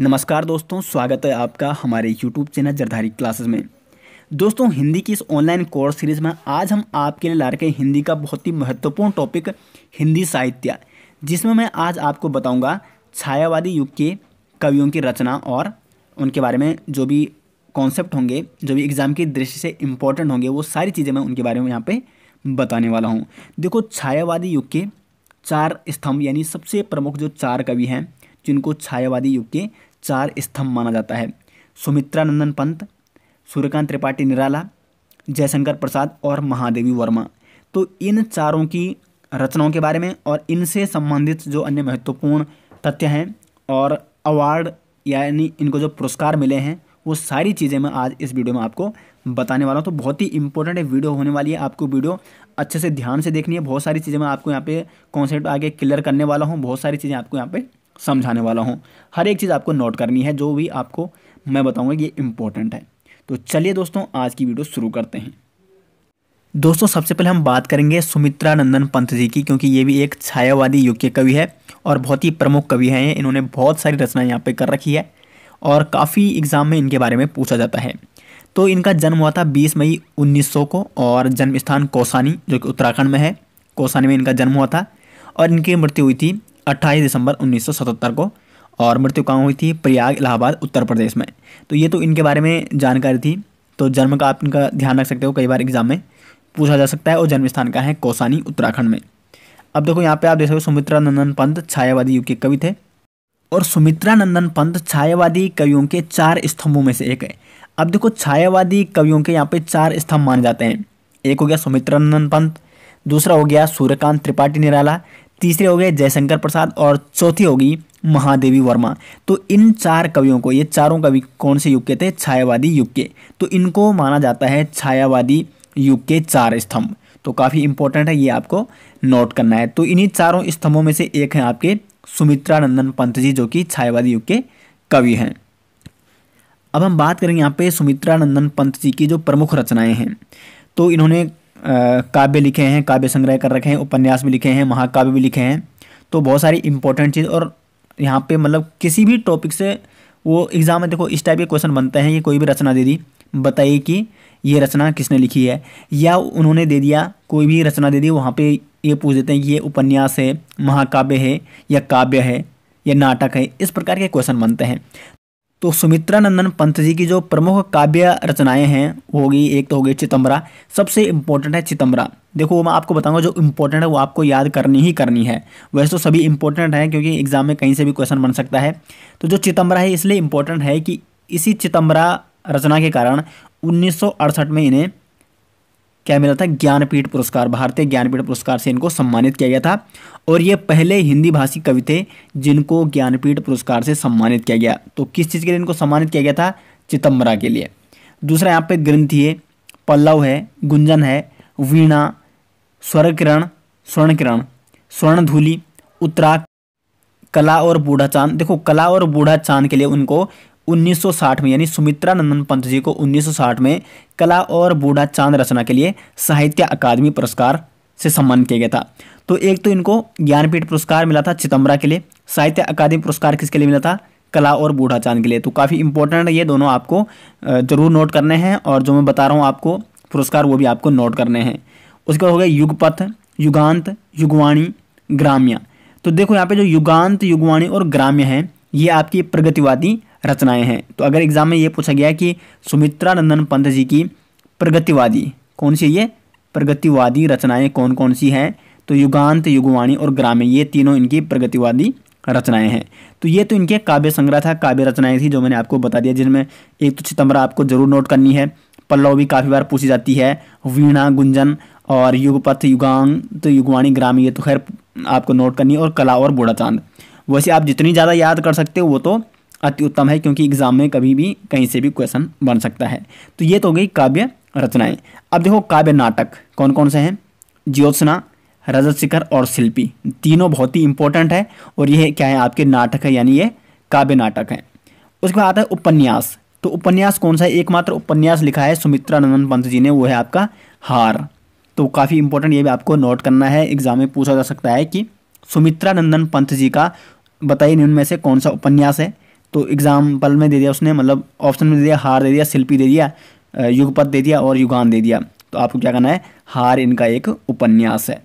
नमस्कार दोस्तों स्वागत है आपका हमारे यूट्यूब चैनल जरधारी क्लासेस में दोस्तों हिंदी की इस ऑनलाइन कोर्स सीरीज़ में आज हम आपके लिए ला रखे हिंदी का बहुत ही महत्वपूर्ण टॉपिक हिंदी साहित्य जिसमें मैं आज आपको बताऊंगा छायावादी युग के कवियों की रचना और उनके बारे में जो भी कॉन्सेप्ट होंगे जो भी एग्ज़ाम की दृष्टि से इम्पोर्टेंट होंगे वो सारी चीज़ें मैं उनके बारे में यहाँ पर बताने वाला हूँ देखो छायावादी युग के चार स्तंभ यानी सबसे प्रमुख जो चार कवि हैं जिनको छायावादी युग के चार स्तंभ माना जाता है सुमित्रा नंदन पंत सूर्यकांत त्रिपाठी निराला जयशंकर प्रसाद और महादेवी वर्मा तो इन चारों की रचनाओं के बारे में और इनसे संबंधित जो अन्य महत्वपूर्ण तथ्य हैं और अवार्ड यानी इनको जो पुरस्कार मिले हैं वो सारी चीज़ें मैं आज इस वीडियो में आपको बताने वाला हूँ तो बहुत ही इंपॉर्टेंट वीडियो होने वाली है आपको वीडियो अच्छे से ध्यान से देखनी है बहुत सारी चीज़ें मैं आपको यहाँ पे कॉन्सेप्ट आगे क्लियर करने वाला हूँ बहुत सारी चीज़ें आपको यहाँ पे समझाने वाला हूँ हर एक चीज़ आपको नोट करनी है जो भी आपको मैं बताऊँगा ये इम्पोर्टेंट है तो चलिए दोस्तों आज की वीडियो शुरू करते हैं दोस्तों सबसे पहले हम बात करेंगे सुमित्रा नंदन पंत जी की क्योंकि ये भी एक छायावादी युग के कवि है और बहुत ही प्रमुख कवि हैं इन्होंने बहुत सारी रचनाएं यहाँ पे कर रखी है और काफ़ी एग्ज़ाम में इनके बारे में पूछा जाता है तो इनका जन्म हुआ था 20 मई 1900 को और जन्म स्थान कौसानी जो कि उत्तराखंड में है कौसानी में इनका जन्म हुआ था और इनकी मृत्यु हुई थी अट्ठाईस दिसंबर 1977 को और मृत्यु कहाँ हुई थी प्रयाग इलाहाबाद उत्तर प्रदेश में तो ये तो इनके बारे में जानकारी थी तो जन्म का आप इनका ध्यान रख सकते हो कई बार एग्जाम में पूछा जा सकता है और जन्म स्थान का है कौसानी उत्तराखंड में अब देखो यहाँ पे आप देख सकते हो सुमित्रा नंदन पंत छायावादी युग के कवि थे और सुमित्रा नंदन पंत छायावादी कवियों के चार स्तंभों में से एक है अब देखो छायावादी कवियों के यहाँ पे चार स्तंभ माने जाते हैं एक हो गया सुमित्रा नंदन पंत दूसरा हो गया सूर्यकांत त्रिपाठी निराला तीसरे हो गए जयशंकर प्रसाद और चौथी होगी महादेवी वर्मा तो इन चार कवियों को ये चारों कवि कौन से युग के थे छायावादी युग के तो इनको माना जाता है छायावादी युग के चार स्तंभ तो काफ़ी इंपॉर्टेंट है ये आपको नोट करना है तो इन्हीं चारों स्तंभों में से एक हैं आपके सुमित्रा नंदन पंत जी जो कि छायावादी युग के कवि हैं अब हम बात करेंगे यहाँ पे सुमित्रा नंदन पंत जी की जो प्रमुख रचनाएं हैं तो इन्होंने काव्य लिखे हैं काव्य संग्रह कर रखे हैं उपन्यास भी लिखे हैं महाकाव्य भी लिखे हैं तो बहुत सारी इंपॉर्टेंट चीज़ और यहाँ पे मतलब किसी भी टॉपिक से वो एग्ज़ाम में देखो इस टाइप के क्वेश्चन बनते हैं ये कोई भी रचना दे दी बताइए कि ये रचना किसने लिखी है या उन्होंने दे दिया कोई भी रचना दे दी वहाँ पर ये पूछ देते हैं कि ये उपन्यास है महाकाव्य है या काव्य है या नाटक है इस प्रकार के क्वेश्चन बनते हैं तो सुमित्रा नंदन पंत जी की जो प्रमुख काव्य रचनाएं हैं होगी एक तो होगी चितम्बरा सबसे इम्पोर्टेंट है चितंबरा देखो वो मैं आपको बताऊंगा जो इम्पोर्टेंट है वो आपको याद करनी ही करनी है वैसे तो सभी इंपॉर्टेंट हैं क्योंकि एग्जाम में कहीं से भी क्वेश्चन बन सकता है तो जो चितंबरा है इसलिए इम्पोर्टेंट है कि इसी चितंबरा रचना के कारण उन्नीस में इन्हें क्या मिला था ज्ञानपीठ पुरस्कार भारतीय ज्ञानपीठ पुरस्कार से इनको सम्मानित किया गया था और ये पहले हिंदी भाषी कवि थे जिनको ज्ञानपीठ पुरस्कार से सम्मानित किया गया तो किस चीज़ के लिए इनको सम्मानित किया गया था चितम्बरा के लिए दूसरा यहाँ पे ग्रंथी है पल्लव है गुंजन है वीणा स्वर किरण स्वर्ण किरण स्वर्ण धूली उत्तराख कला और बूढ़ा चांद देखो कला और बूढ़ा चांद के लिए उनको 1960 में यानी सुमित्रा नंदन पंत जी को 1960 में कला और बूढ़ा चांद रचना के लिए साहित्य अकादमी पुरस्कार से सम्मानित किया गया था तो एक तो इनको ज्ञानपीठ पुरस्कार मिला था चिदम्बरा के लिए साहित्य अकादमी पुरस्कार किसके लिए मिला था कला और बूढ़ा चांद के लिए तो काफ़ी इंपॉर्टेंट ये दोनों आपको ज़रूर नोट करने हैं और जो मैं बता रहा हूँ आपको पुरस्कार वो भी आपको नोट करने हैं उसके बाद हो गया युगपथ युगांत युगवाणी ग्राम्य तो देखो यहाँ पे जो युगांत युगवाणी और ग्राम्य हैं ये आपकी प्रगतिवादी रचनाएं हैं तो अगर एग्जाम में ये पूछा गया कि सुमित्रा नंदन पंत जी की प्रगतिवादी कौन सी ये प्रगतिवादी रचनाएं कौन कौन सी हैं तो युगांत युगवाणी और ग्राम्य ये तीनों इनकी प्रगतिवादी रचनाएं हैं तो ये तो इनके काव्य संग्रह था काव्य रचनाएं थी जो मैंने आपको बता दिया जिनमें एक तो चितंबरा आपको जरूर नोट करनी है पल्लव भी काफ़ी बार पूछी जाती है वीणा गुंजन और युगपथ युगांग तो युगवाणी ग्राम ये तो खैर आपको नोट करनी है और कला और बूढ़ा चांद वैसे आप जितनी ज़्यादा याद कर सकते हो वो तो अति उत्तम है क्योंकि एग्जाम में कभी भी कहीं से भी क्वेश्चन बन सकता है तो ये तो हो गई काव्य रचनाएं अब देखो काव्य नाटक कौन कौन से हैं ज्योत्सना रजत शिखर और शिल्पी तीनों बहुत ही इंपॉर्टेंट है और ये क्या है आपके नाटक है यानी ये काव्य नाटक है उसके बाद आता है उपन्यास तो उपन्यास कौन सा है एकमात्र उपन्यास लिखा है सुमित्रा नंदन पंत जी ने वो है आपका हार तो काफ़ी इंपॉर्टेंट ये भी आपको नोट करना है एग्जाम में पूछा जा सकता है कि सुमित्रा नंदन पंत जी का बताइए इनमें से कौन सा उपन्यास है तो एग्ज़ाम्पल में दे दिया उसने मतलब ऑप्शन में दे दिया हार दे दिया शिल्पी दे दिया युगपद दे दिया और युगान दे दिया तो आपको क्या करना है हार इनका एक उपन्यास है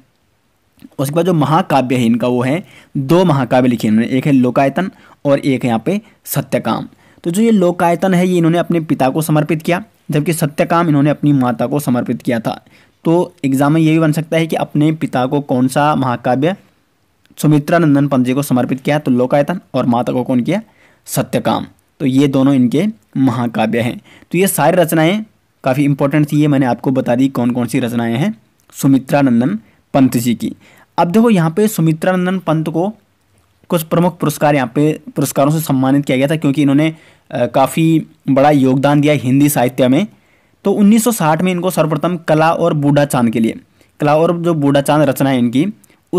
उसके बाद जो महाकाव्य है इनका वो है दो महाकाव्य लिखे इन्होंने एक है लोकायतन और एक है यहाँ पे सत्यकाम तो जो ये लोकायतन है ये इन्होंने अपने पिता को समर्पित किया जबकि सत्यकाम इन्होंने अपनी माता को समर्पित किया था तो एग्ज़ाम में ये भी बन सकता है कि अपने पिता को कौन सा महाकाव्य सुमित्रा नंदन पंत जी को समर्पित किया तो लोकायतन और माता को कौन किया सत्यकाम तो ये दोनों इनके महाकाव्य हैं तो ये सारी रचनाएँ काफ़ी इंपॉर्टेंट थी ये मैंने आपको बता दी कौन कौन सी रचनाएँ हैं सुमित्रानंदन पंत जी की अब देखो यहाँ पे सुमित्रानंदन पंत को कुछ प्रमुख पुरस्कार यहाँ पे पुरस्कारों से सम्मानित किया गया था क्योंकि इन्होंने काफ़ी बड़ा योगदान दिया हिंदी साहित्य में तो 1960 में इनको सर्वप्रथम कला और बूढ़ा चांद के लिए कला और जो बूढ़ा चांद रचना है इनकी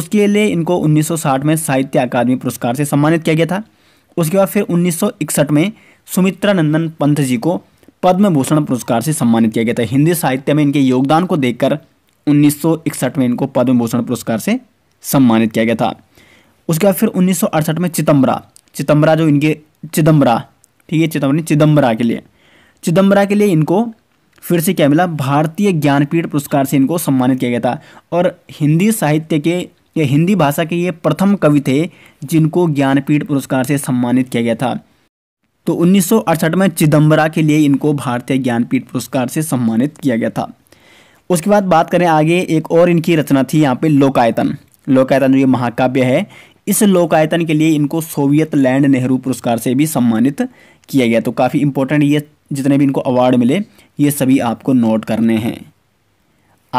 उसके लिए इनको 1960 में साहित्य अकादमी पुरस्कार से सम्मानित किया गया था उसके बाद फिर उन्नीस में सुमित्रा नंदन पंथ जी को पद्म भूषण पुरस्कार से सम्मानित किया गया था हिंदी साहित्य में इनके योगदान को देखकर 1961 में इनको पद्म भूषण पुरस्कार से सम्मानित किया गया था उसके बाद फिर 1968 में चिदम्बरा चिदम्बरा जो इनके चिदम्बरा ठीक है चिदम्बर चिदम्बरा के लिए चिदम्बरा के लिए इनको फिर से क्या मिला भारतीय ज्ञानपीठ पुरस्कार से इनको सम्मानित किया गया था और हिंदी साहित्य के ये हिंदी भाषा के ये प्रथम कवि थे जिनको ज्ञानपीठ पुरस्कार से सम्मानित किया गया था तो 1968 में चिदम्बरा के लिए इनको भारतीय ज्ञानपीठ पुरस्कार से सम्मानित किया गया था उसके बाद बात करें आगे एक और इनकी रचना थी यहाँ पे लोकायतन लोकायतन जो ये महाकाव्य है इस लोकायतन के लिए इनको सोवियत लैंड नेहरू पुरस्कार से भी सम्मानित किया गया तो काफ़ी इंपॉर्टेंट ये जितने भी इनको अवार्ड मिले ये सभी आपको नोट करने हैं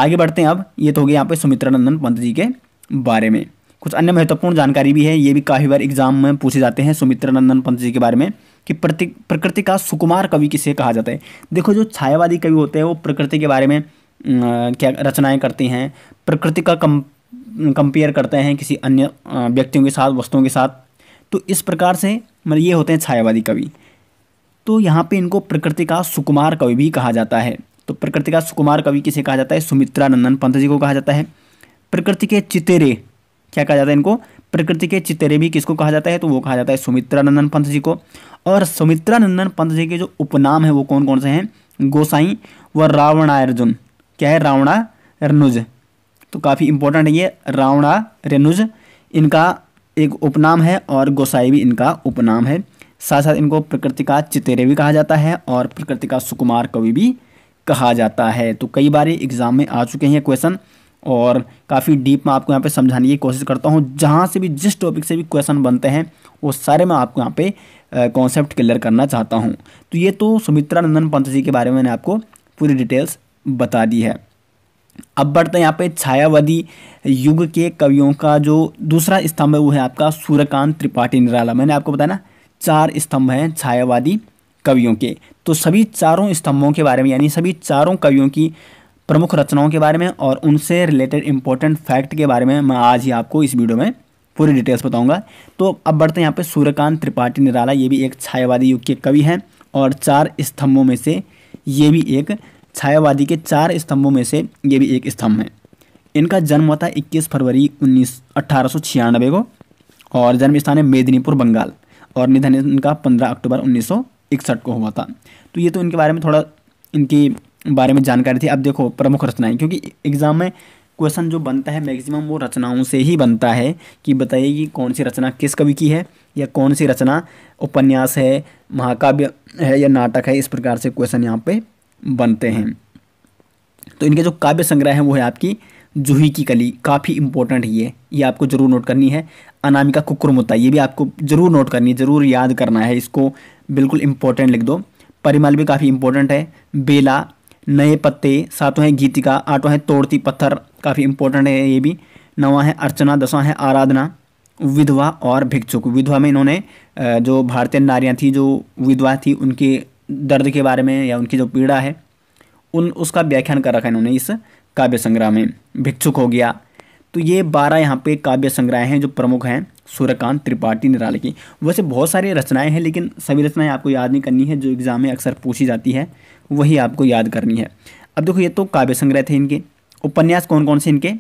आगे बढ़ते हैं अब ये तो हो गए यहाँ पे सुमित्रा नंदन पंत जी के बारे में कुछ अन्य महत्वपूर्ण जानकारी भी है ये भी काफ़ी बार एग्जाम में पूछे जाते हैं सुमित्रा नंदन पंत जी के बारे में कि प्रति प्रकृति का सुकुमार कवि किसे कहा जाता है देखो जो छायावादी कवि होते हैं वो प्रकृति के बारे में अं, क्या रचनाएं करती हैं प्रकृति का कम कंपेयर करते हैं किसी अन्य अं, व्यक्तियों के साथ वस्तुओं के साथ तो इस प्रकार से मतलब ये होते हैं छायावादी कवि तो यहाँ पे इनको प्रकृति का सुकुमार कवि भी कहा जाता है तो प्रकृति का सुकुमार कवि किसे कहा जाता है सुमित्रा नंदन पंत जी को कहा जाता है प्रकृति के चितेरे क्या कहा जाता है इनको प्रकृति के चितेरे भी किसको कहा जाता है तो वो कहा जाता है सुमित्रानंदन पंत जी को और सुमित्रानंदन पंत जी के जो उपनाम है वो कौन कौन से हैं गोसाई व रावणार्जुन क्या है रावणा रनुज तो काफ़ी इंपॉर्टेंट है ये रावणा रनुज इनका एक उपनाम है और गोसाई भी इनका उपनाम है साथ साथ इनको प्रकृति का चितेरे भी कहा जाता है और प्रकृति का सुकुमार कवि भी कहा जाता है तो कई बार एग्जाम में आ चुके हैं क्वेश्चन और काफ़ी डीप मैं आपको यहाँ पे समझाने की कोशिश करता हूँ जहाँ से भी जिस टॉपिक से भी क्वेश्चन बनते हैं वो सारे मैं आपको यहाँ पे कॉन्सेप्ट क्लियर करना चाहता हूँ तो ये तो सुमित्रा नंदन पंत जी के बारे में मैंने आपको पूरी डिटेल्स बता दी है अब बढ़ते हैं यहाँ पे छायावादी युग के कवियों का जो दूसरा स्तंभ है वो है आपका सूर्यकांत त्रिपाठी निराला मैंने आपको बताया ना चार स्तंभ हैं छायावादी कवियों के तो सभी चारों स्तंभों के बारे में यानी सभी चारों कवियों की प्रमुख रचनाओं के बारे में और उनसे रिलेटेड इंपॉर्टेंट फैक्ट के बारे में मैं आज ही आपको इस वीडियो में पूरी डिटेल्स बताऊंगा तो अब बढ़ते हैं यहाँ पे सूर्यकांत त्रिपाठी निराला ये भी एक छायावादी युग के कवि हैं और चार स्तंभों में से ये भी एक छायावादी के चार स्तंभों में से ये भी एक स्तंभ है इनका जन्म हुआ था इक्कीस फरवरी उन्नीस अट्ठारह को और जन्म स्थान है मेदिनीपुर बंगाल और निधन इनका पंद्रह अक्टूबर उन्नीस को हुआ था तो ये तो इनके बारे में थोड़ा इनकी बारे में जानकारी थी अब देखो प्रमुख रचनाएं क्योंकि एग्ज़ाम में क्वेश्चन जो बनता है मैक्सिमम वो रचनाओं से ही बनता है कि बताइए कि कौन सी रचना किस कवि की है या कौन सी रचना उपन्यास है महाकाव्य है या नाटक है इस प्रकार से क्वेश्चन यहाँ पे बनते हैं तो इनके जो काव्य संग्रह हैं वो है आपकी जूही की कली काफ़ी इंपॉर्टेंट ये ये आपको ज़रूर नोट करनी है अनामिका कुकुरमुता ये भी आपको ज़रूर नोट करनी है ज़रूर याद करना है इसको बिल्कुल इंपॉर्टेंट लिख दो परिमल भी काफ़ी इंपॉर्टेंट है बेला नए पत्ते सातवां है गीतिका आठवां है तोड़ती पत्थर काफ़ी इंपॉर्टेंट है ये भी नवा है अर्चना दसवां है आराधना विधवा और भिक्षुक विधवा में इन्होंने जो भारतीय नारियाँ थी जो विधवा थी उनके दर्द के बारे में या उनकी जो पीड़ा है उन उसका व्याख्यान कर रखा है इन्होंने इस काव्य संग्रह में भिक्षुक हो गया तो ये बारह यहाँ पे काव्य संग्रह हैं जो प्रमुख हैं सूर्यकांत त्रिपाठी निराले की वैसे बहुत सारी रचनाएं हैं लेकिन सभी रचनाएं आपको याद नहीं करनी है जो एग्ज़ाम में अक्सर पूछी जाती है वही आपको याद करनी है अब देखो ये तो काव्य संग्रह थे इनके उपन्यास कौन कौन से इनके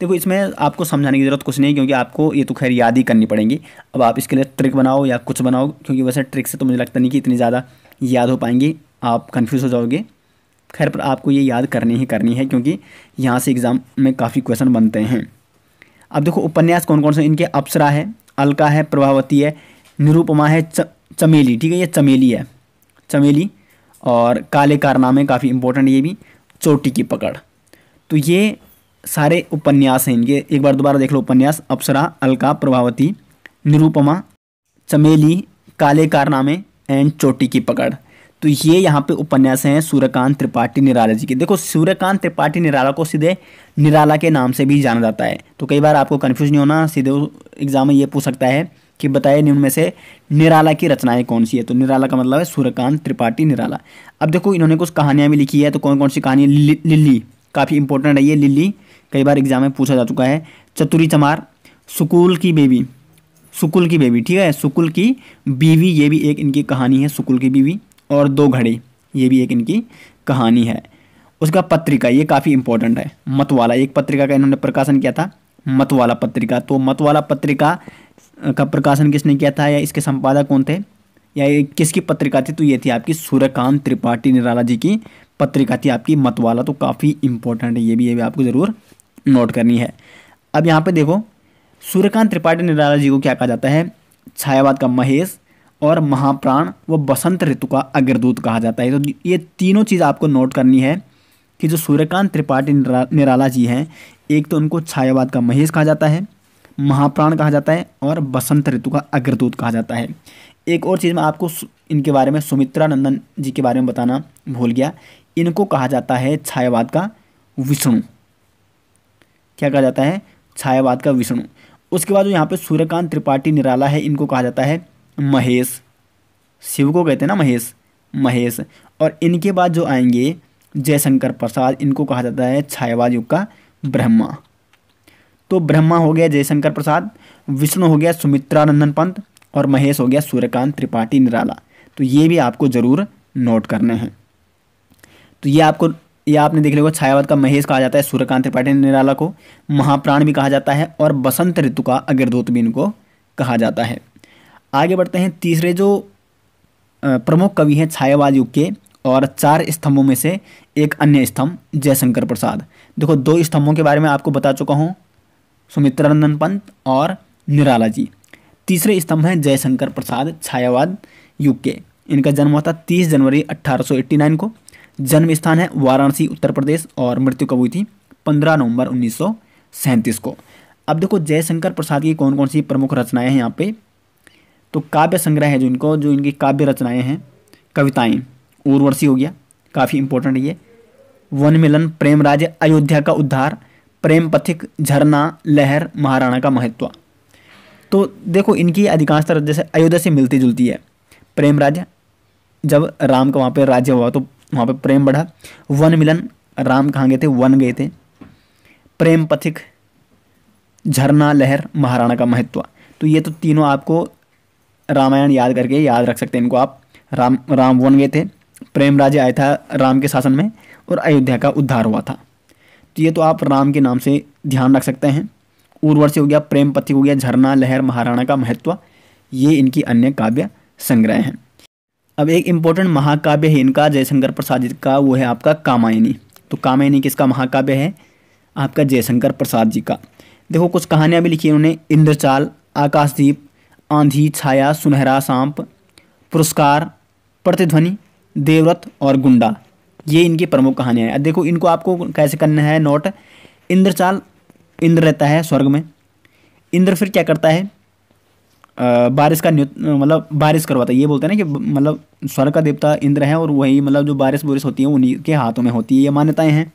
देखो इसमें आपको समझाने की ज़रूरत कुछ नहीं क्योंकि आपको ये तो खैर याद ही करनी पड़ेगी अब आप इसके लिए ट्रिक बनाओ या कुछ बनाओ क्योंकि वैसे ट्रिक से तो मुझे लगता नहीं कि इतनी ज़्यादा याद हो पाएंगी आप कन्फ्यूज़ हो जाओगे खैर पर आपको ये याद करनी ही करनी है क्योंकि यहाँ से एग्ज़ाम में काफ़ी क्वेश्चन बनते हैं अब देखो उपन्यास कौन कौन से इनके अप्सरा है अलका है प्रभावती है निरूपमा है च, चमेली ठीक है ये चमेली है चमेली और काले कारनामे काफ़ी इंपॉर्टेंट ये भी चोटी की पकड़ तो ये सारे उपन्यास हैं इनके एक बार दोबारा देख लो उपन्यास अप्सरा अलका प्रभावती निरूपमा चमेली काले कारनामे एंड चोटी की पकड़ तो ये यहाँ पे उपन्यास हैं सूर्यकांत त्रिपाठी निराला जी के देखो सूर्यकांत त्रिपाठी निराला को सीधे निराला के नाम से भी जाना जाता है तो कई बार आपको कन्फ्यूज नहीं होना सीधे एग्जाम में ये पूछ सकता है कि बताए में से निराला की रचनाएं कौन सी है तो निराला का मतलब है सूर्यकांत त्रिपाठी निराला अब देखो इन्होंने कुछ कहानियाँ भी लिखी है तो कौन कौन सी कहानी लिली, लिली काफ़ी इंपॉर्टेंट है ये लिली कई बार एग्जाम में पूछा जा चुका है चतुरी चमार सुकूल की बेबी सुकुल की बेबी ठीक है सुकुल की बीवी ये भी एक इनकी कहानी है सुकुल की बीवी और दो घड़ी ये भी एक इनकी कहानी है उसका पत्रिका ये काफ़ी इंपॉर्टेंट है मतवाला एक पत्रिका का इन्होंने प्रकाशन किया था मतवाला पत्रिका तो मतवाला पत्रिका का प्रकाशन किसने किया था या इसके संपादक कौन थे या किसकी पत्रिका थी तो ये थी आपकी सूर्यकांत त्रिपाठी निराला जी की पत्रिका थी आपकी मतवाला तो काफ़ी इंपॉर्टेंट है ये भी ये भी आपको ज़रूर नोट करनी है अब यहाँ पे देखो सूर्यकांत त्रिपाठी निराला जी को क्या कहा जाता है छायावाद का महेश और महाप्राण व बसंत ऋतु का अग्रदूत कहा जाता है तो ये तीनों चीज़ आपको नोट करनी है कि जो सूर्यकांत त्रिपाठी निरा, निराला जी हैं एक तो उनको छायावाद का महेश कहा जाता है महाप्राण कहा जाता है और बसंत ऋतु का अग्रदूत कहा जाता है एक और चीज़ मैं आपको इनके बारे में सुमित्रा नंदन जी के बारे में बताना भूल गया इनको कहा जाता है छायावाद का विष्णु क्या कहा जाता है छायावाद का विष्णु उसके बाद जो यहाँ पे सूर्यकांत त्रिपाठी निराला है इनको कहा जाता है महेश शिव को कहते हैं ना महेश महेश और इनके बाद जो आएंगे जयशंकर प्रसाद इनको कहा जाता है छायावाद युग का ब्रह्मा तो ब्रह्मा हो गया जयशंकर प्रसाद विष्णु हो गया सुमित्रा नंदन पंत और महेश हो गया सूर्यकांत त्रिपाठी निराला तो ये भी आपको ज़रूर नोट करने हैं तो ये आपको ये आपने देख लिया छायावाद का महेश कहा जाता है सूर्यकांत त्रिपाठी निराला को महाप्राण भी कहा जाता है और बसंत ऋतु का अग्रदूत भी इनको कहा जाता है आगे बढ़ते हैं तीसरे जो प्रमुख कवि हैं छायावाद युग के और चार स्तंभों में से एक अन्य स्तंभ जयशंकर प्रसाद देखो दो स्तंभों के बारे में आपको बता चुका हूँ सुमित्रानंदन पंत और निराला जी तीसरे स्तंभ हैं जयशंकर प्रसाद छायावाद युग के इनका जन्म हुआ था तीस जनवरी 1889 को जन्म स्थान है वाराणसी उत्तर प्रदेश और मृत्यु कब हुई थी पंद्रह नवंबर उन्नीस को अब देखो जयशंकर प्रसाद की कौन कौन सी प्रमुख रचनाएं हैं यहाँ पे तो काव्य संग्रह है जो इनको जो इनकी काव्य रचनाएँ हैं कविताएँ उर्वशी हो गया काफ़ी इंपॉर्टेंट ये वन मिलन प्रेम राज्य अयोध्या का उद्धार प्रेम पथिक झरना लहर महाराणा का महत्व तो देखो इनकी अधिकांश तरह जैसे अयोध्या से मिलती जुलती है प्रेम राज्य जब राम का वहाँ पर राज्य हुआ तो वहाँ पर प्रेम बढ़ा वन मिलन राम कहाँ गए थे वन गए थे प्रेम पथिक झरना लहर महाराणा का महत्व तो ये तो तीनों आपको रामायण याद करके याद रख सकते हैं इनको आप राम राम वन गए थे प्रेम राज्य आया था राम के शासन में और अयोध्या का उद्धार हुआ था तो ये तो आप राम के नाम से ध्यान रख सकते हैं उर्वर से हो गया प्रेम पथिक हो गया झरना लहर महाराणा का महत्व ये इनकी अन्य काव्य संग्रह हैं अब एक इम्पोर्टेंट महाकाव्य है इनका जयशंकर प्रसाद जी का वो है आपका कामायनी तो कामायनी किसका महाकाव्य है आपका जयशंकर प्रसाद जी का देखो कुछ कहानियाँ भी लिखी उन्होंने इंद्रचाल आकाशदीप आंधी छाया सुनहरा सांप पुरस्कार प्रतिध्वनि देवव्रत और गुंडा ये इनकी प्रमुख कहानियाँ हैं देखो इनको आपको कैसे करना है नोट इंद्रचाल इंद्र रहता है स्वर्ग में इंद्र फिर क्या करता है आ, बारिश का मतलब बारिश करवाता है ये बोलते हैं ना कि मतलब स्वर्ग का देवता इंद्र है और वही मतलब जो बारिश बुरिश होती है उन्हीं के हाथों में होती है ये मान्यताएँ हैं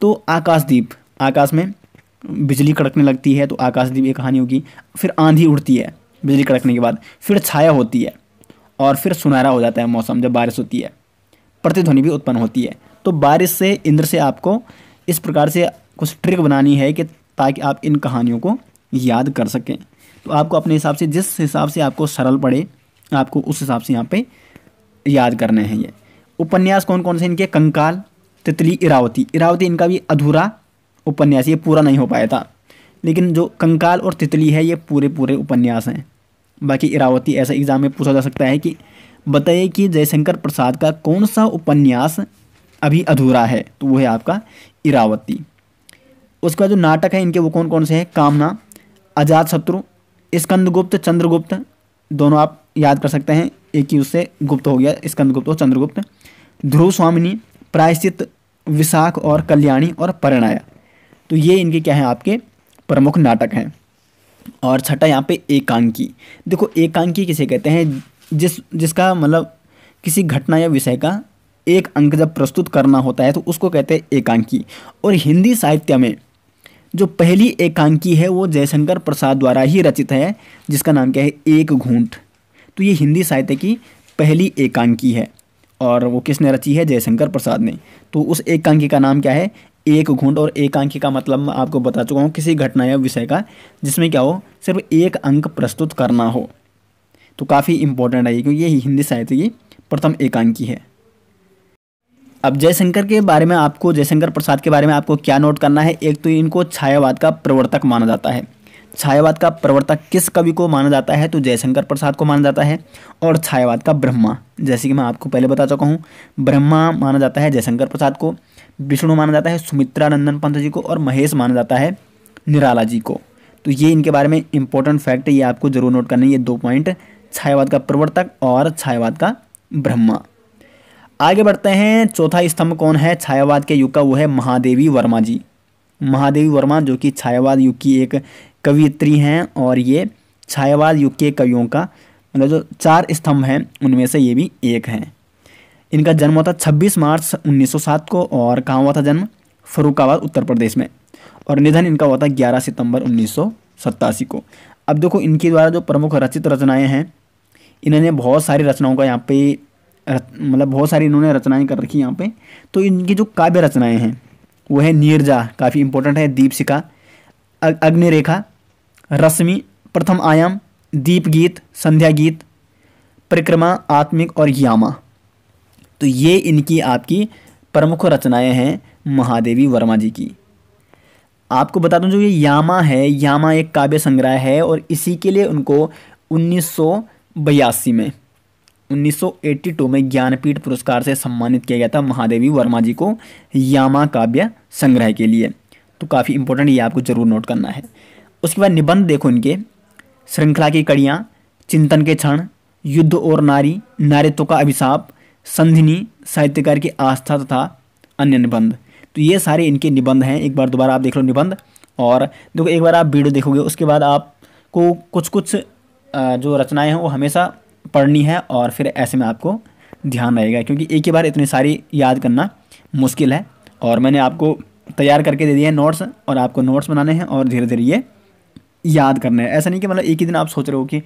तो आकाशदीप आकाश में बिजली कड़कने लगती है तो आकाशदीप ये कहानी होगी फिर आंधी उड़ती है बिजली कड़कने के बाद फिर छाया होती है और फिर सुनहरा हो जाता है मौसम जब बारिश होती है प्रतिध्वनि भी उत्पन्न होती है तो बारिश से इंद्र से आपको इस प्रकार से कुछ ट्रिक बनानी है कि ताकि आप इन कहानियों को याद कर सकें तो आपको अपने हिसाब से जिस हिसाब से आपको सरल पड़े आपको उस हिसाब से यहाँ पे याद करने हैं ये उपन्यास कौन कौन से इनके कंकाल तितली इरावती इरावती इनका भी अधूरा उपन्यास ये पूरा नहीं हो पाया था लेकिन जो कंकाल और तितली है ये पूरे पूरे उपन्यास हैं बाकी इरावती ऐसा एग्ज़ाम में पूछा जा सकता है कि बताइए कि जयशंकर प्रसाद का कौन सा उपन्यास अभी अधूरा है तो वो है आपका इरावती उसके बाद जो नाटक है इनके वो कौन कौन से हैं कामना अजात शत्रु स्कंदगुप्त चंद्रगुप्त दोनों आप याद कर सकते हैं एक ही उससे गुप्त हो गया स्कंदगुप्त और चंद्रगुप्त ध्रुव स्वामिनी प्रायश्चित विशाख और कल्याणी और परिणाया तो ये इनके क्या हैं आपके प्रमुख नाटक हैं और छठा यहाँ पे एकांकी देखो एकांकी किसे कहते हैं जिस जिसका मतलब किसी घटना या विषय का एक अंक जब प्रस्तुत करना होता है तो उसको कहते हैं एकांकी और हिंदी साहित्य में जो पहली एकांकी है वो जयशंकर प्रसाद द्वारा ही रचित है जिसका नाम क्या है एक घूंट तो ये हिंदी साहित्य की पहली एकांकी है और वो किसने रची है जयशंकर प्रसाद ने तो उस एकांकी का नाम क्या है एक घुंड और एक का मतलब मैं आपको बता चुका हूँ किसी घटना या विषय का जिसमें क्या हो सिर्फ एक अंक प्रस्तुत करना हो तो काफ़ी इंपॉर्टेंट है क्योंकि ये हिंदी साहित्य की प्रथम एकांकी है अब जयशंकर के बारे में आपको जयशंकर प्रसाद के बारे में आपको क्या नोट करना है एक तो इनको छायावाद का प्रवर्तक माना जाता है छायावाद का प्रवर्तक किस कवि को माना जाता है तो जयशंकर प्रसाद को माना जाता है और छायावाद का ब्रह्मा जैसे कि मैं आपको पहले बता चुका हूँ ब्रह्मा माना जाता है जयशंकर प्रसाद को विष्णु माना जाता है सुमित्रा नंदन पंत जी को और महेश माना जाता है निराला जी को तो ये इनके बारे में इंपॉर्टेंट फैक्ट ये आपको जरूर नोट करना है ये दो पॉइंट छायावाद का प्रवर्तक और छायावाद का ब्रह्मा आगे बढ़ते हैं चौथा स्तंभ कौन है छायावाद के युग का वो है महादेवी वर्मा जी महादेवी वर्मा जो कि छायावाद युग की एक कवियत्री हैं और ये छायावाद युग के कवियों का मतलब जो चार स्तंभ हैं उनमें से ये भी एक हैं इनका जन्म हुआ था 26 मार्च 1907 को और कहाँ हुआ था जन्म फरुखाबाद उत्तर प्रदेश में और निधन इनका हुआ था 11 सितंबर उन्नीस को अब देखो इनके द्वारा जो प्रमुख रचित रचनाएं हैं इन्होंने बहुत सारी रचनाओं का यहाँ पे मतलब बहुत सारी इन्होंने रचनाएं कर रखी यहाँ पे तो इनकी जो काव्य रचनाएं हैं वो है नीरजा काफ़ी इंपॉर्टेंट है दीपशिखा अग्निरेखा रश्मि प्रथम आयाम दीप गीत संध्या गीत परिक्रमा आत्मिक और यामा तो ये इनकी आपकी प्रमुख रचनाएं हैं महादेवी वर्मा जी की आपको बता दूं जो ये यामा है यामा एक काव्य संग्रह है और इसी के लिए उनको उन्नीस में 1982 में ज्ञानपीठ पुरस्कार से सम्मानित किया गया था महादेवी वर्मा जी को यामा काव्य संग्रह के लिए तो काफ़ी इंपॉर्टेंट ये आपको ज़रूर नोट करना है उसके बाद निबंध देखो इनके श्रृंखला की कड़ियाँ चिंतन के क्षण युद्ध और नारी नारित्व का अभिशाप संधिनी साहित्यकार की आस्था तथा अन्य निबंध तो ये सारे इनके निबंध हैं एक बार दोबारा आप देख लो निबंध और देखो एक बार आप वीडियो देखोगे उसके बाद आपको कुछ कुछ जो रचनाएं हैं वो हमेशा पढ़नी है और फिर ऐसे में आपको ध्यान रहेगा क्योंकि एक ही बार इतनी सारी याद करना मुश्किल है और मैंने आपको तैयार करके दे दिए हैं नोट्स और आपको नोट्स बनाने हैं और धीरे धीरे ये याद करना है ऐसा नहीं कि मतलब एक ही दिन आप सोच रहे हो कि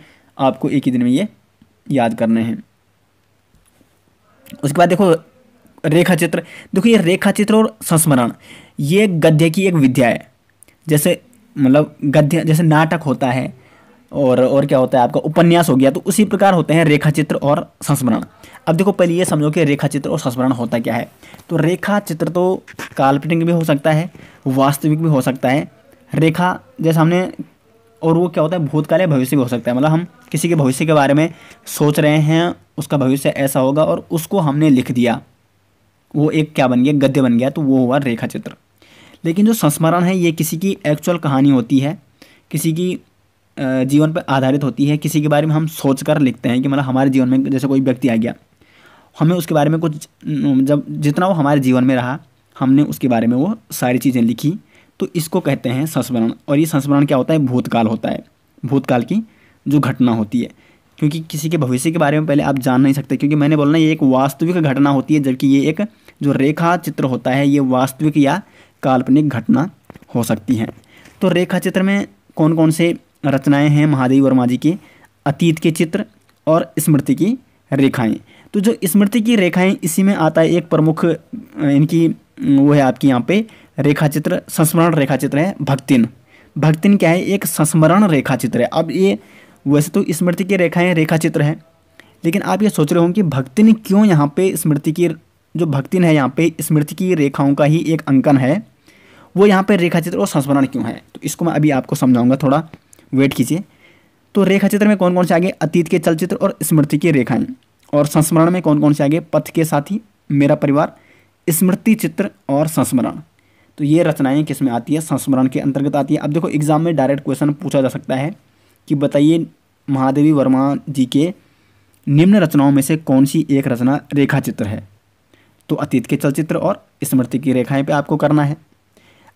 आपको एक ही दिन में ये याद करने हैं उसके बाद देखो रेखा चित्र देखो ये रेखा चित्र और संस्मरण ये गद्य की एक विद्या है जैसे मतलब गद्य जैसे नाटक होता है और और क्या होता है आपका उपन्यास हो गया तो उसी प्रकार होते हैं रेखा चित्र और संस्मरण अब देखो पहले ये समझो कि रेखा चित्र और संस्मरण होता क्या है तो रेखा चित्र तो काल्पनिक भी हो सकता है वास्तविक भी हो सकता है रेखा जैसे हमने और वो क्या होता है भूतकाल या भविष्य हो सकता है मतलब हम किसी के भविष्य के बारे में सोच रहे हैं उसका भविष्य ऐसा होगा और उसको हमने लिख दिया वो एक क्या बन गया गद्य बन गया तो वो हुआ रेखा चित्र लेकिन जो संस्मरण है ये किसी की एक्चुअल कहानी होती है किसी की जीवन पर आधारित होती है किसी के बारे में हम सोच कर लिखते हैं कि मतलब हमारे जीवन में जैसे कोई व्यक्ति आ गया हमें उसके बारे में कुछ जब जितना वो हमारे जीवन में रहा हमने उसके बारे में वो सारी चीज़ें लिखी तो इसको कहते हैं संस्मरण और ये संस्मरण क्या होता है भूतकाल होता है भूतकाल की जो घटना होती है क्योंकि किसी के भविष्य के बारे में पहले आप जान नहीं सकते क्योंकि मैंने बोलना ये एक वास्तविक घटना होती है जबकि ये एक जो रेखा चित्र होता है ये वास्तविक या काल्पनिक घटना हो सकती है तो रेखा चित्र में कौन कौन से रचनाएं हैं महादेव वर्मा जी की अतीत के चित्र और स्मृति की रेखाएं तो जो स्मृति की रेखाएं इसी में आता है एक प्रमुख इनकी वो है आपकी यहाँ पे रेखाचित्र संस्मरण रेखाचित्र है भक्तिन भक्तिन क्या है एक संस्मरण रेखाचित्र है अब ये वैसे तो स्मृति की रेखाएँ रेखाचित्र हैं लेकिन आप ये सोच रहे होंगे कि भक्तिन क्यों यहाँ पे स्मृति की जो भक्तिन है यहाँ पे स्मृति की रेखाओं का ही एक अंकन है वो यहाँ पे रेखाचित्र और संस्मरण क्यों है तो इसको मैं अभी आपको समझाऊंगा थोड़ा वेट कीजिए तो रेखाचित्र में कौन कौन से आगे अतीत के चलचित्र और स्मृति की रेखाएं और संस्मरण में कौन कौन से आगे पथ के साथी मेरा परिवार स्मृति चित्र और संस्मरण तो ये रचनाएँ किस में आती है संस्मरण के अंतर्गत आती है अब देखो एग्जाम में डायरेक्ट क्वेश्चन पूछा जा सकता है कि बताइए महादेवी वर्मा जी के निम्न रचनाओं में से कौन सी एक रचना रेखा चित्र है तो अतीत के चलचित्र और स्मृति की रेखाएं पे आपको करना है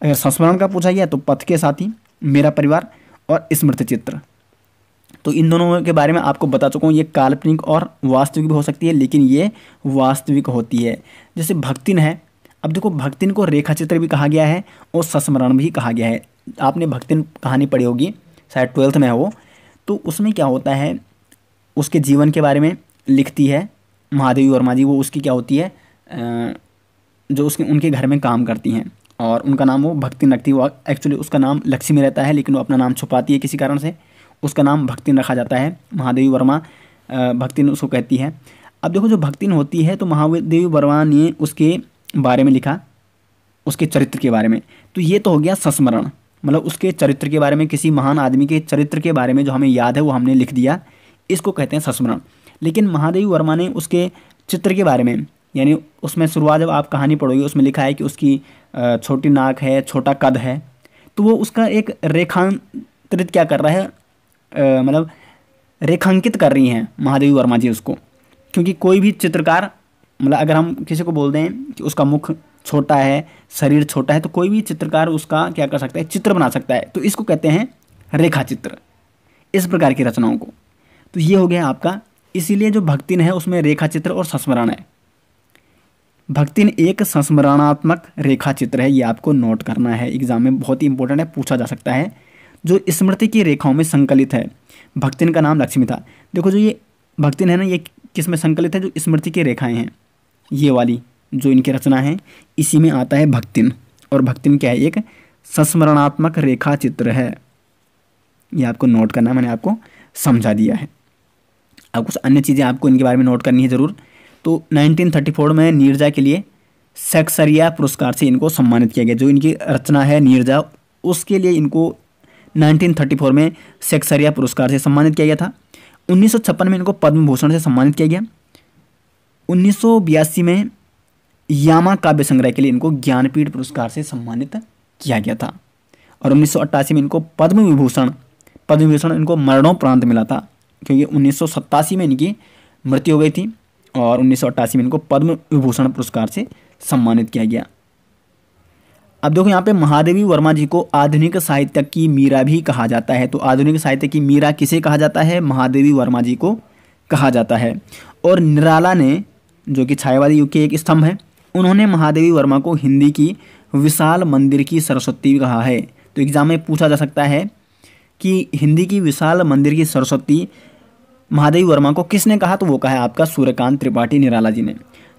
अगर संस्मरण का पूछा गया तो पथ के साथी मेरा परिवार और स्मृति चित्र तो इन दोनों के बारे में आपको बता चुका हूँ ये काल्पनिक और वास्तविक भी हो सकती है लेकिन ये वास्तविक होती है जैसे भक्तिन है अब देखो भक्तिन को रेखा चित्र भी कहा गया है और सस्मरण भी कहा गया है आपने भक्तिन कहानी पढ़ी होगी शायद ट्वेल्थ में है वो तो उसमें क्या होता है उसके जीवन के बारे में लिखती है महादेवी वर्मा जी वो उसकी क्या होती है जो उसके उनके घर में काम करती हैं और उनका नाम वो भक्ति रखती वो एक्चुअली उसका नाम लक्ष्मी रहता है लेकिन वो अपना नाम छुपाती है किसी कारण से उसका नाम भक्तिन रखा जाता है महादेवी वर्मा भक्तिन उसको कहती है अब देखो जो भक्तिन होती है तो महादेवी वर्मा ने उसके बारे में लिखा उसके चरित्र के बारे में तो ये तो हो गया संस्मरण मतलब उसके चरित्र के बारे में किसी महान आदमी के चरित्र के बारे में जो हमें याद है वो हमने लिख दिया इसको कहते हैं संस्मरण लेकिन महादेवी वर्मा ने उसके चित्र के बारे में यानी उसमें शुरुआत जब आप कहानी पढ़ोगे उसमें लिखा है कि उसकी छोटी नाक है छोटा कद है तो वो उसका एक रेखांतरित क्या कर रहा है मतलब रेखांकित कर रही हैं महादेवी वर्मा जी उसको क्योंकि कोई भी चित्रकार मतलब अगर हम किसी को बोल दें कि उसका मुख छोटा है शरीर छोटा है तो कोई भी चित्रकार उसका क्या कर सकता है चित्र बना सकता है तो इसको कहते हैं रेखा चित्र इस प्रकार की रचनाओं को तो ये हो गया आपका इसीलिए जो भक्तिन है उसमें रेखा चित्र और संस्मरण है भक्तिन एक संस्मरणात्मक रेखा चित्र है ये आपको नोट करना है एग्जाम में बहुत ही इंपॉर्टेंट है पूछा जा सकता है जो स्मृति की रेखाओं में संकलित है भक्तिन का नाम लक्ष्मी था देखो जो ये भक्तिन है ना ये किस में संकलित है जो स्मृति की रेखाएं हैं ये वाली जो इनकी रचना है इसी में आता है भक्तिन और भक्तिन क्या है एक संस्मरणात्मक रेखा चित्र है ये आपको नोट करना मैंने आपको समझा दिया है अब कुछ अन्य चीज़ें आपको इनके बारे में नोट करनी है ज़रूर तो 1934 में नीरजा के लिए सेक्सरिया पुरस्कार से इनको सम्मानित किया गया जो इनकी रचना है नीरजा उसके लिए इनको 1934 में सेक्सरिया पुरस्कार से सम्मानित किया गया था उन्नीस में इनको पद्म भूषण से सम्मानित किया गया उन्नीस में यामा काव्य संग्रह के लिए इनको ज्ञानपीठ पुरस्कार से सम्मानित किया गया था और उन्नीस में इनको पद्म विभूषण पद्म विभूषण इनको मरणोपरांत मिला था क्योंकि उन्नीस में इनकी मृत्यु हो गई थी और उन्नीस में इनको पद्म विभूषण पुरस्कार से सम्मानित किया गया अब देखो यहाँ पे महादेवी वर्मा जी को आधुनिक साहित्य की मीरा भी कहा जाता है तो आधुनिक साहित्य की मीरा किसे कहा जाता है महादेवी वर्मा जी को कहा जाता है और निराला ने जो कि छायावादी युग के एक स्तंभ हैं उन्होंने महादेवी वर्मा को हिंदी की विशाल मंदिर की सरस्वती कहा है तो एग्ज़ाम में पूछा जा सकता है कि हिंदी की विशाल मंदिर की सरस्वती महादेवी वर्मा को किसने कहा तो वो कहा है आपका सूर्यकांत त्रिपाठी निराला जी ने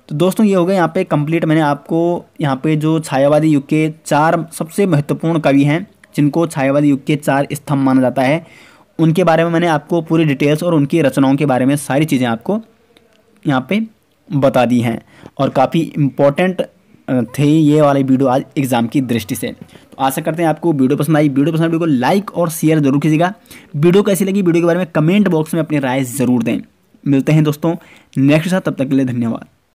तो दोस्तों ये हो गए यहाँ पे कंप्लीट मैंने आपको यहाँ पे जो छायावादी युग के चार सबसे महत्वपूर्ण कवि हैं जिनको छायावादी युग के चार स्तंभ माना जाता है उनके बारे में मैंने आपको पूरी डिटेल्स और उनकी रचनाओं के बारे में सारी चीज़ें आपको यहाँ पर बता दी हैं और काफ़ी इम्पोर्टेंट थे ये वाले वीडियो आज एग्ज़ाम की दृष्टि से तो आशा करते हैं आपको वीडियो पसंद आई वीडियो पसंद वीडियो को लाइक और शेयर जरूर कीजिएगा वीडियो कैसी लगी वीडियो के बारे में कमेंट बॉक्स में अपनी राय ज़रूर दें मिलते हैं दोस्तों नेक्स्ट साथ तब तक के लिए धन्यवाद